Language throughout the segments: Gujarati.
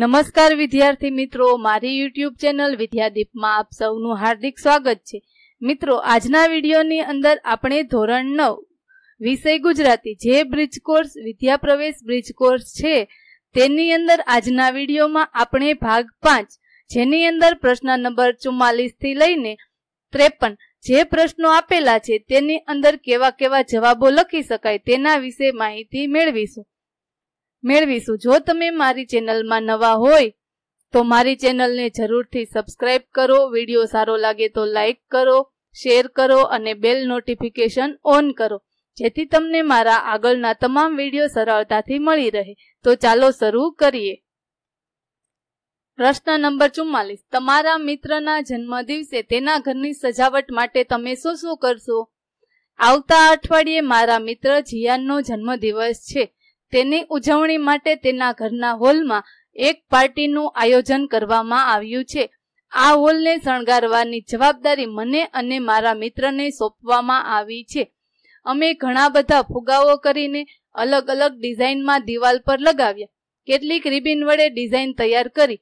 નમસ્કાર વિદ્યાર્થી મિત્રો મારી યુટ્યુબ ચેનલ વિદ્યાદીપમાં આપ સૌનું હાર્દિક સ્વાગત છે મિત્રો આજના વિડીયોની અંદર આપણે ધોરણ નવ વિષય ગુજરાતી જે બ્રિજ કોર્સ વિદ્યા પ્રવેશ બ્રિજ કોર્સ છે તેની અંદર આજના વિડીયોમાં આપણે ભાગ પાંચ જેની અંદર પ્રશ્ન નંબર ચુમ્માલીસથી લઈને ત્રેપન જે પ્રશ્નો આપેલા છે તેની અંદર કેવા કેવા જવાબો લખી શકાય તેના વિશે માહિતી મેળવીશું મેળવીશું જો તમે મારી ચેનલમાં નવા હોય તો મારી ચેનલને જરૂરથી સબસ્ક્રાઇબ કરો વિડીયો સારો લાગે તો લાઇક કરો શેર કરો અને બેલ નોટિફિકેશન ઓન કરો જેથી તમને મારા આગળના તમામ વિડીયો સરળતાથી મળી રહે તો ચાલો શરૂ કરીએ પ્રશ્ન નંબર ચુમ્માલીસ તમારા મિત્રના જન્મદિવસે તેના ઘરની સજાવટ માટે તમે શું શું કરશો આવતા અઠવાડિયે મારા મિત્ર જીયાનનો જન્મદિવસ છે તેની ઉજવણી માટે તેના ઘરના હોલમાં એક પાર્ટીનું આયોજન કરવામાં આવ્યું છે આ હોલને શણગારવાની જવાબદારી મને અને મારા મિત્રને સોંપવામાં આવી છે અમે ઘણા બધા ફુગાઓ કરીને અલગ અલગ ડિઝાઇનમાં દિવાલ પર લગાવ્યા કેટલીક રિબિન વડે ડિઝાઇન તૈયાર કરી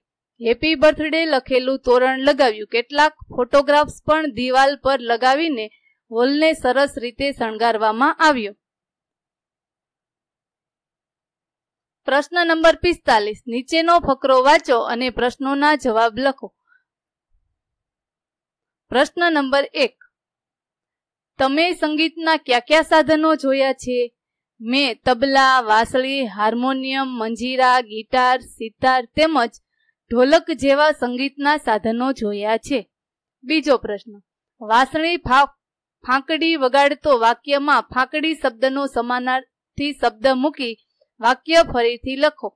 હેપી બર્થડે લખેલું તોરણ લગાવ્યું કેટલાક ફોટોગ્રાફ્સ પણ દિવાલ પર લગાવીને હોલને સરસ રીતે શણગારવામાં આવ્યો પ્રશ્ન નંબર પિસ્તાલીસ નીચેનો ફકરો વાંચો અને પ્રશ્નોના જવાબ લખો પ્રશ્ન નંબર એક તમે સંગીતના કયા કયા સાધનો જોયા છે મેં તબલા વાસળી હાર્મોનિયમ મંજીરા ગિટાર સિતાર તેમજ ઢોલક જેવા સંગીતના સાધનો જોયા છે બીજો પ્રશ્ન વાસણી ફાંકડી વગાડતો વાક્યમાં ફાંકડી શબ્દનો સમાનાર્થી શબ્દ મૂકી વાક્ય ફરીથી લખો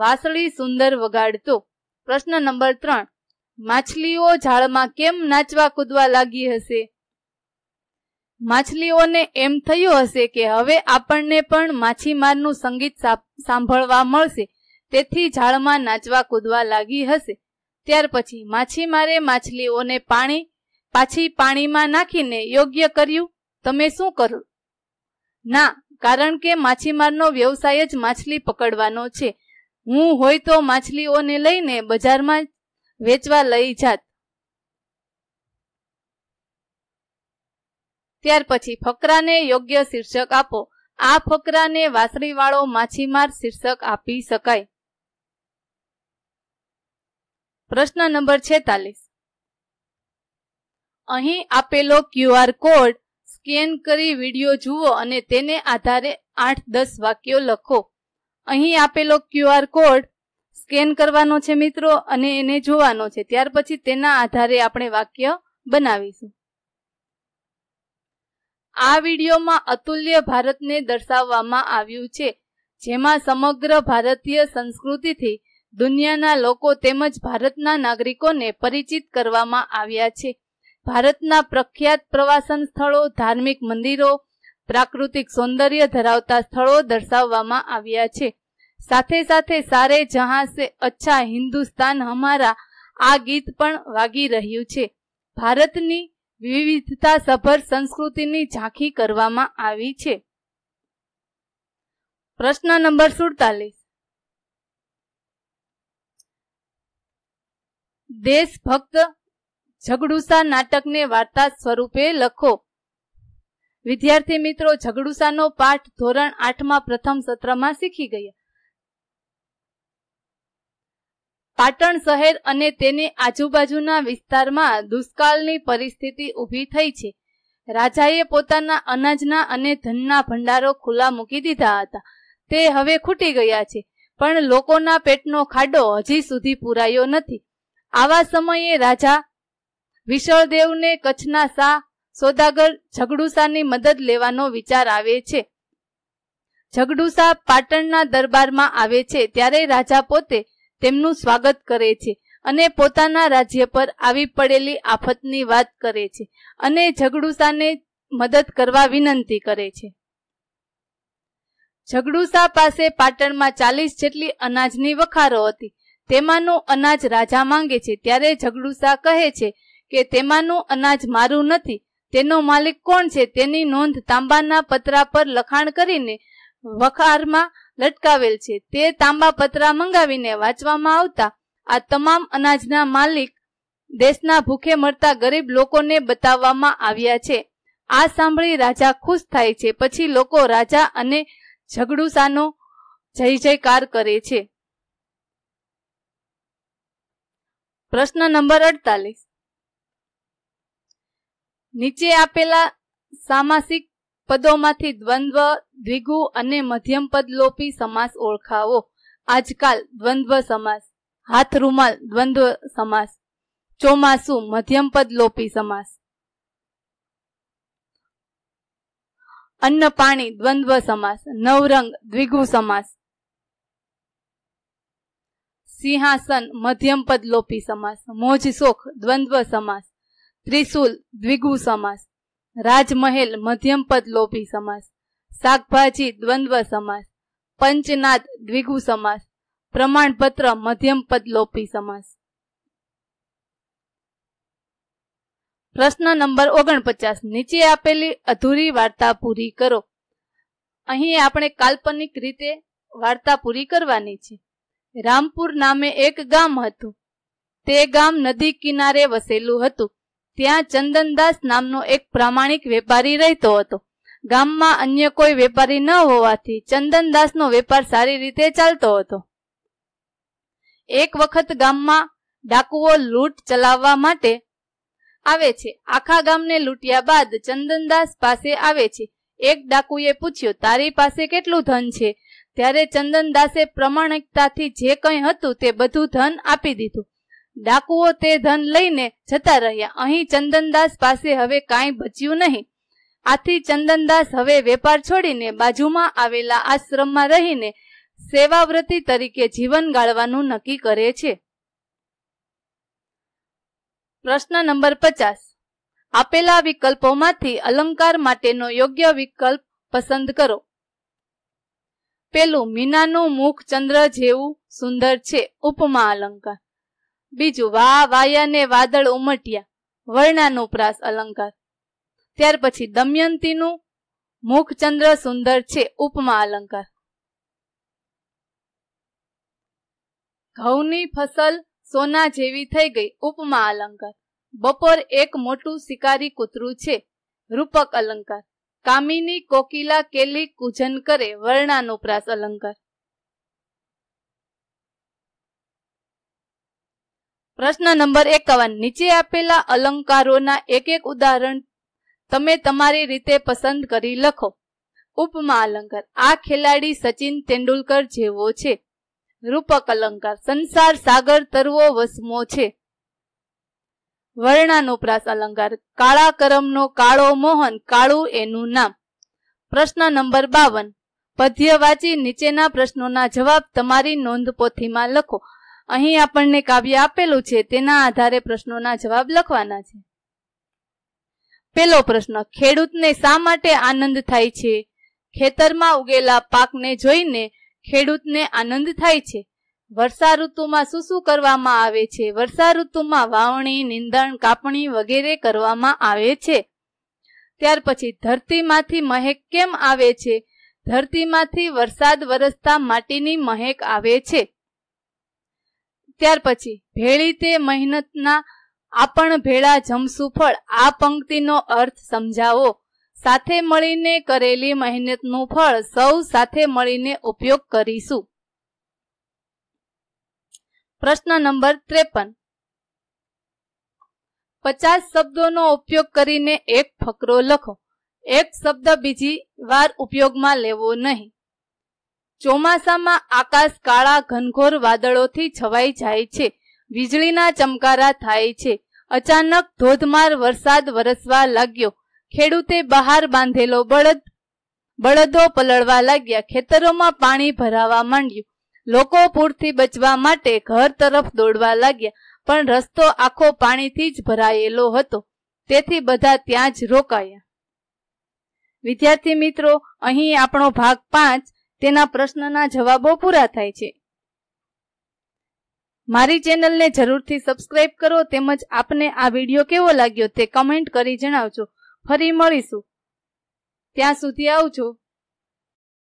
વાસળી સુંદર વગાડતો પ્રશ્ન નંબર ત્રણ માછલીઓ ઝાડમાં કેમ નાચવા કૂદવા લાગી હશે માછલીઓને એમ થયું હશે કે હવે આપણને પણ માછીમારનું સંગીત સાંભળવા મળશે તેથી ઝાડમાં નાચવા કૂદવા લાગી હશે ત્યાર પછી માછીમારે માછલીઓને પાણી પાછી પાણીમાં નાખીને યોગ્ય કર્યું તમે શું કરો ના કારણ કે માછીમારનો વ્યવસાય જ માછલી પકડવાનો છે હું હોય તો માછલીઓને લઈને બજારમાં વેચવા લઈ જાત ત્યાર પછી ફકરાને યોગ્ય શીર્ષક આપો આ ફકરાને વાસળીવાળો માછીમાર શીર્ષક આપી શકાય પ્રશ્ન નંબર છેતાલીસ અહીં આપેલો ક્યુઆર કોડ સ્કેન કરી વિડીયો જુઓ અને તેને આધારે આઠ દસ વાક્યો લખો અહીં આપેલો ક્યુઆર કોડ સ્કેન કરવાનો છે મિત્રો અને એને જોવાનો છે ત્યાર પછી તેના આધારે આપણે વાક્ય બનાવીશું આ વિડીયોમાં અતુલ્ય ભારતને દર્શાવવામાં આવ્યું છે જેમાં સમગ્ર ભારતીય સંસ્કૃતિથી દુનિયાના લોકો તેમજ ભારતના નાગરિકોને પરિચિત કરવામાં આવ્યા છે ભારતના પ્રખ્યાત પ્રવાસન સ્થળો ધાર્મિક મંદિરો પ્રાકૃતિક સૌંદર્ય ધરાવતા સ્થળો દર્શાવવામાં આવ્યા છે સાથે સાથે સારે જહાં સે અચ્છા હિન્દુસ્તાન હમારા આ ગીત પણ વાગી રહ્યું છે ભારતની વિવિધતા સભર સંસ્કૃતિની ઝાંખી કરવામાં આવી છે પ્રશ્ન નંબર સુડતાલીસ દેશભક્ત ઝઘડુસા નાટકને વાર્તા સ્વરૂપે લખો વિદ્યાર્થી મિત્રો ઝઘડુસાનો પાઠ ધોરણ આઠમાં પ્રથમ સત્રમાં શીખી ગયા પાટણ શહેર અને તેની આજુબાજુના વિસ્તારમાં દુષ્કાળની પરિસ્થિતિ ઊભી થઈ છે રાજાએ પોતાના અનાજના અને ધનના ભંડારો ખુલ્લા મૂકી દીધા હતા તે હવે ખૂટી ગયા છે પણ લોકોના પેટનો ખાડો હજી સુધી પૂરાયો નથી આવા સમયે રાજા વિશળદેવને કચ્છના શાહ સોદાગર ઝઘડુસાની મદદ લેવાનો વિચાર આવે છે ઝઘડુસા પાટણના દરબારમાં આવે છે ત્યારે રાજા પોતે તેમનું સ્વાગત કરે છે અને પોતાના રાજ્ય પર આવી પડેલી આફતની વાત કરે છે અને ઝઘડુસાને મદદ કરવા વિનંતી કરે છે ઝઘડુસા પાસે પાટણમાં ચાલીસ જેટલી અનાજની વખારો હતી તેમાંનું અનાજ રાજા માંગે છે ત્યારે ઝઘડુસા કહે છે કે તેમાંનું અનાજ મારું નથી તેનો માલિક કોણ છે તેની નોંધ તાંબાના પતરા પર લખાણ કરીને વખારમાં લટકાવેલ છે તે તાંબા પતરા મંગાવીને વાંચવામાં આવતા આ તમામ અનાજના માલિક દેશના ભૂખે મળતા ગરીબ લોકોને બતાવવામાં આવ્યા છે આ સાંભળી રાજા ખુશ થાય છે પછી લોકો રાજા અને ઝઘડુસાનો જય જયકાર કરે છે પ્રશ્ન નંબર અડતાલીસ नीचे આપેલા સામાસિક પદોમાંથી દ્વંદ્વ દ્વિગુ અને મધ્યમપદ લોપી સમાસ ઓળખાવો આજકાલ દ્વંદ્વ સમાસ હાથ રૂમાલ દ્વંદ્વ સમાસ ચોમાસુ મધ્યમપદ લોપી સમાસ अन्नपाणी દ્વંદ્વ સમાસ નવરંગ દ્વિગુ સમાસ સિંહાસન મધ્યમપદ લોપી સમાસ મોજશોખ દ્વંદ્વ સમાસ ત્રિશુલ દ્વિગુ સમાસ રાજમહેલ મધ્યમપદ લોભી સમાસ શાકભાજી દ્વંદ્વ સમાસ પંચનાદ દ્વિગુ સમાસ પ્રમાણપત્ર મધ્યમપદ લોપી સમાસ પ્રશ્ન નંબર ઓગણપચાસ નીચે આપેલી અધૂરી વાર્તા પૂરી કરો અહીં આપણે કાલ્પનિક રીતે વાર્તા પૂરી કરવાની છે રામપુર નામે એક ગામ હતું તે ગામ નદી કિનારે વસેલું હતું ત્યાં ચંદનદાસ નામનો એક પ્રામાણિક વેપારી રહેતો હતો ગામમાં અન્ય કોઈ વેપારી ન હોવાથી ચંદનદાસનો વેપાર સારી રીતે ચાલતો હતો એક વખત ગામમાં ડાકુઓ લૂંટ ચલાવવા માટે આવે છે આખા ગામને લૂંટ્યા બાદ ચંદનદાસ પાસે આવે છે એક ડાકુએ પૂછ્યું તારી પાસે કેટલું ધન છે ત્યારે ચંદનદાસે પ્રમાણિકતાથી જે કંઈ હતું તે બધું ધન આપી દીધું ડાકુઓ તે ધન લઈને જતા રહ્યા અહીં ચંદનદાસ પાસે હવે કાંઈ બચ્યું નહીં આથી ચંદનદાસ હવે વેપાર છોડીને બાજુમાં આવેલા આશ્રમમાં રહીને સેવાવ્રતી તરીકે જીવન ગાળવાનું નક્કી કરે છે પ્રશ્ન નંબર પચાસ આપેલા વિકલ્પોમાંથી અલંકાર માટેનો યોગ્ય વિકલ્પ પસંદ કરો પેલું મીનાનું મુખ ચંદ્ર જેવું સુંદર છે ઉપમા અલંકાર બીજું વા વાયાને વાદળ ઉમટ્યા વર્ણાનો પ્રાસ અલંકાર ત્યાર પછી દમયંતીનું મુખચંદ્ર સુંદર છે ઉપમા અલંકાર ઘઉંની ફસલ સોના જેવી થઈ ગઈ ઉપમા અલંકાર બપોર એક મોટું શિકારી કૂતરું છે રૂપક અલંકાર કામિની કોકિલા કેલી કુજન કરે વર્ણાનુપ્રાસ અલંકાર પ્રશ્ન નંબર એકાવન નીચે આપેલા અલંકારોના એક એક ઉદાહરણ તમે તમારી રીતે પસંદ કરી લખો ઉપમા અલંકાર આ ખેલાડી સચિન તેંડુલકર જેવો છે રૂપક અલંકાર સંસાર સાગર તરવો વસમો છે વર્ણાનુપ્રાસ અલંકાર કાળા કરમનો કાળો મોહન કાળું એનું નામ પ્રશ્ન નંબર બાવન પદ્ય વાંચી નીચેના પ્રશ્નોના જવાબ તમારી નોંધપોથીમાં લખો અહીં આપણને કાવ્ય આપેલું છે તેના આધારે પ્રશ્નોના જવાબ લખવાના છે પેલો પ્રશ્ન ખેડૂતને શા માટે આનંદ થાય છે ખેતરમાં ઉગેલા પાકને જોઈને ખેડૂતને આનંદ થાય છે વર્ષા ઋતુમાં શું શું કરવામાં આવે છે વર્ષા ઋતુમાં વાવણી નિંદણ કાપણી વગેરે કરવામાં આવે છે ત્યાર પછી ધરતીમાંથી મહેક કેમ આવે છે ધરતીમાંથી વરસાદ વરસતા માટીની મહેક આવે છે ત્યાર પછી ભેળી તે મહેનતના આપણ ભેળા જમશું ફળ આ પંક્તિનો અર્થ સમજાવો સાથે મળીને કરેલી મહેનતનું ફળ સૌ સાથે મળીને ઉપયોગ કરીશું પ્રશ્ન નંબર ત્રેપન પચાસ શબ્દોનો ઉપયોગ કરીને એક ફકરો લખો એક શબ્દ બીજી વાર ઉપયોગમાં લેવો નહીં ચોમાસામાં આકાશ કાળા ઘનઘોર વાદળોથી છવાઈ જાય છે વીજળીના ચમકારા થાય છે અચાનક ધોધમાર વરસાદ વરસવા લાગ્યો ખેડૂતે બહાર બાંધેલો બળદ બળદો પલળવા લાગ્યા ખેતરોમાં પાણી ભરાવા માંડ્યું લોકો પૂરથી બચવા માટે ઘર તરફ દોડવા લાગ્યા પણ રસ્તો આખો પાણીથી જ ભરાયેલો હતો તેથી બધા ત્યાં જ રોકાયા વિદ્યાર્થી મિત્રો અહીં આપણો ભાગ પાંચ તેના પ્રશ્નના જવાબો પૂરા થાય છે મારી ચેનલને જરૂરથી સબસ્ક્રાઇબ કરો તેમજ આપને આ વિડીયો કેવો લાગ્યો તે કમેન્ટ કરી જણાવજો ફરી મળીશું ત્યાં સુધી આવજો